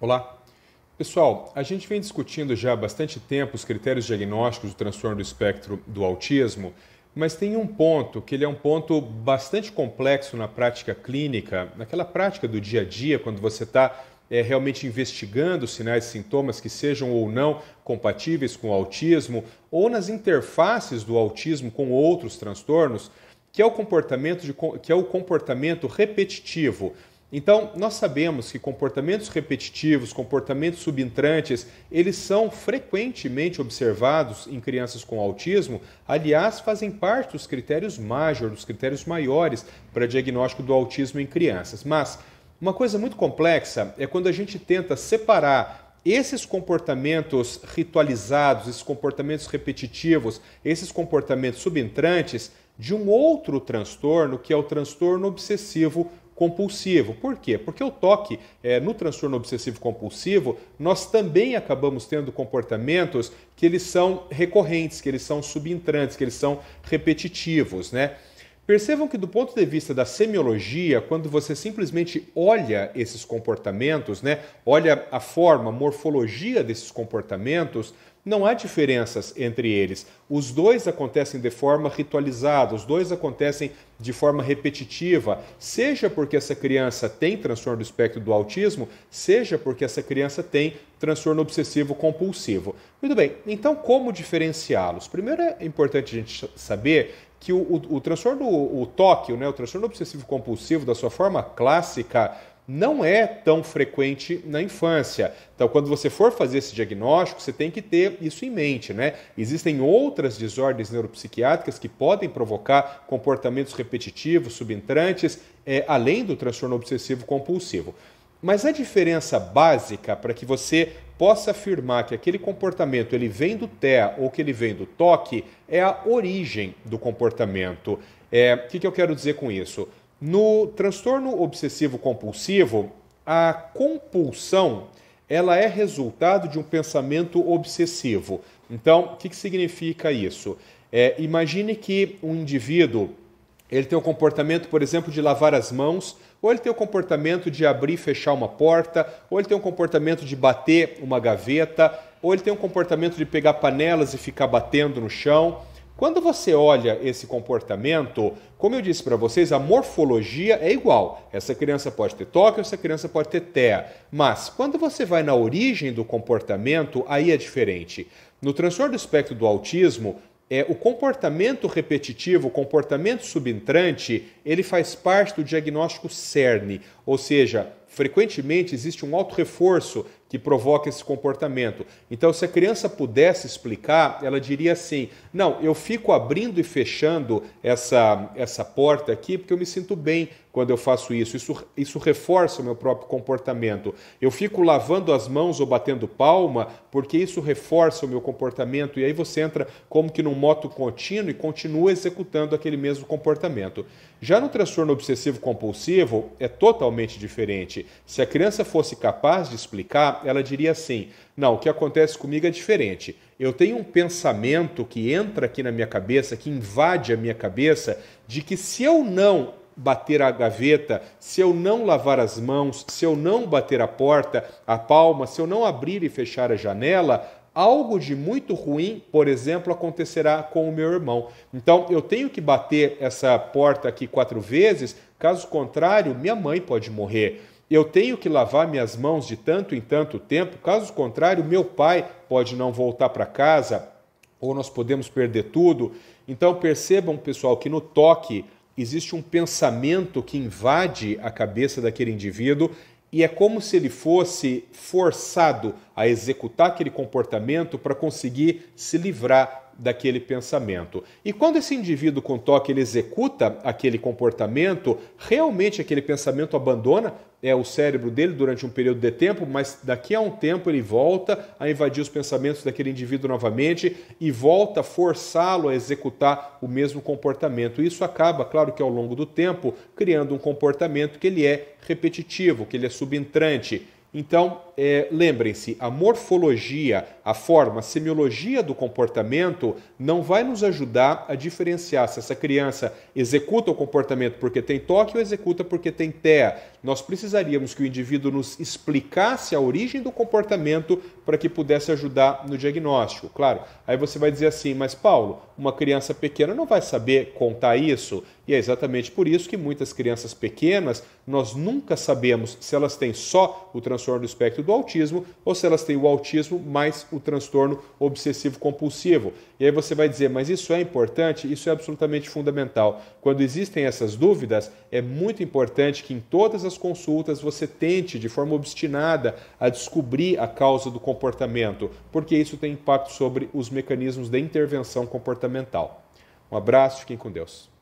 Olá. Pessoal, a gente vem discutindo já há bastante tempo os critérios diagnósticos do transtorno do espectro do autismo, mas tem um ponto que ele é um ponto bastante complexo na prática clínica, naquela prática do dia a dia, quando você está é, eh, realmente investigando sinais e sintomas que sejam ou não compatíveis com o autismo, ou nas interfaces do autismo com outros transtornos, que é o comportamento, de, que é o comportamento repetitivo, então, nós sabemos que comportamentos repetitivos, comportamentos subentrantes, eles são frequentemente observados em crianças com autismo, aliás, fazem parte dos critérios major, dos critérios maiores para diagnóstico do autismo em crianças. Mas uma coisa muito complexa é quando a gente tenta separar esses comportamentos ritualizados, esses comportamentos repetitivos, esses comportamentos subentrantes de um outro transtorno que é o transtorno obsessivo compulsivo. Por quê? Porque o toque é, no transtorno obsessivo compulsivo, nós também acabamos tendo comportamentos que eles são recorrentes, que eles são subentrantes, que eles são repetitivos, né? Percebam que, do ponto de vista da semiologia, quando você simplesmente olha esses comportamentos, né, olha a forma, a morfologia desses comportamentos, não há diferenças entre eles. Os dois acontecem de forma ritualizada, os dois acontecem de forma repetitiva, seja porque essa criança tem transtorno do espectro do autismo, seja porque essa criança tem transtorno obsessivo compulsivo. Muito bem, então como diferenciá-los? Primeiro é importante a gente saber que o, o, o transtorno, o, o toque, né, o transtorno obsessivo compulsivo, da sua forma clássica, não é tão frequente na infância. Então, quando você for fazer esse diagnóstico, você tem que ter isso em mente, né? Existem outras desordens neuropsiquiátricas que podem provocar comportamentos repetitivos, subentrantes, é, além do transtorno obsessivo compulsivo. Mas a diferença básica para que você possa afirmar que aquele comportamento ele vem do TEA ou que ele vem do toque é a origem do comportamento. É, o é, que, que eu quero dizer com isso? No transtorno obsessivo compulsivo, a compulsão ela é resultado de um pensamento obsessivo. Então, o que, que significa isso? É, imagine que um indivíduo ele tem o comportamento, por exemplo, de lavar as mãos, ou ele tem o comportamento de abrir e fechar uma porta, ou ele tem o comportamento de bater uma gaveta, ou ele tem o comportamento de pegar panelas e ficar batendo no chão. Quando você olha esse comportamento, como eu disse para vocês, a morfologia é igual. Essa criança pode ter toque, essa criança pode ter TEA. Mas quando você vai na origem do comportamento, aí é diferente. No transtorno do espectro do autismo, é, o comportamento repetitivo, o comportamento subentrante, ele faz parte do diagnóstico CERN, ou seja, Frequentemente existe um alto reforço que provoca esse comportamento. Então, se a criança pudesse explicar, ela diria assim: não, eu fico abrindo e fechando essa, essa porta aqui porque eu me sinto bem quando eu faço isso. Isso, isso reforça o meu próprio comportamento. Eu fico lavando as mãos ou batendo palma porque isso reforça o meu comportamento. E aí você entra como que num moto contínuo e continua executando aquele mesmo comportamento. Já no transtorno obsessivo compulsivo, é totalmente diferente se a criança fosse capaz de explicar, ela diria assim: não, o que acontece comigo é diferente. Eu tenho um pensamento que entra aqui na minha cabeça, que invade a minha cabeça, de que se eu não bater a gaveta, se eu não lavar as mãos, se eu não bater a porta, a palma, se eu não abrir e fechar a janela, algo de muito ruim, por exemplo, acontecerá com o meu irmão. Então, eu tenho que bater essa porta aqui quatro vezes, caso contrário, minha mãe pode morrer. Eu tenho que lavar minhas mãos de tanto em tanto tempo, caso contrário, meu pai pode não voltar para casa ou nós podemos perder tudo. Então percebam, pessoal, que no toque existe um pensamento que invade a cabeça daquele indivíduo e é como se ele fosse forçado a executar aquele comportamento para conseguir se livrar daquele pensamento. E quando esse indivíduo com toque ele executa aquele comportamento, realmente aquele pensamento abandona é o cérebro dele durante um período de tempo, mas daqui a um tempo ele volta a invadir os pensamentos daquele indivíduo novamente e volta a forçá-lo a executar o mesmo comportamento. Isso acaba, claro que ao longo do tempo, criando um comportamento que ele é repetitivo, que ele é subentrante Então, é, lembrem-se, a morfologia, a forma, a semiologia do comportamento não vai nos ajudar a diferenciar se essa criança executa o comportamento porque tem toque ou executa porque tem TEA. Nós precisaríamos que o indivíduo nos explicasse a origem do comportamento para que pudesse ajudar no diagnóstico. Claro, aí você vai dizer assim, mas Paulo, uma criança pequena não vai saber contar isso. E é exatamente por isso que muitas crianças pequenas nós nunca sabemos se elas têm só o transtorno do espectro do autismo ou se elas têm o autismo mais o transtorno obsessivo compulsivo. E aí você vai dizer, mas isso é importante? Isso é absolutamente fundamental. Quando existem essas dúvidas, é muito importante que em todas as consultas você tente de forma obstinada a descobrir a causa do comportamento, porque isso tem impacto sobre os mecanismos de intervenção comportamental. Um abraço, fiquem com Deus.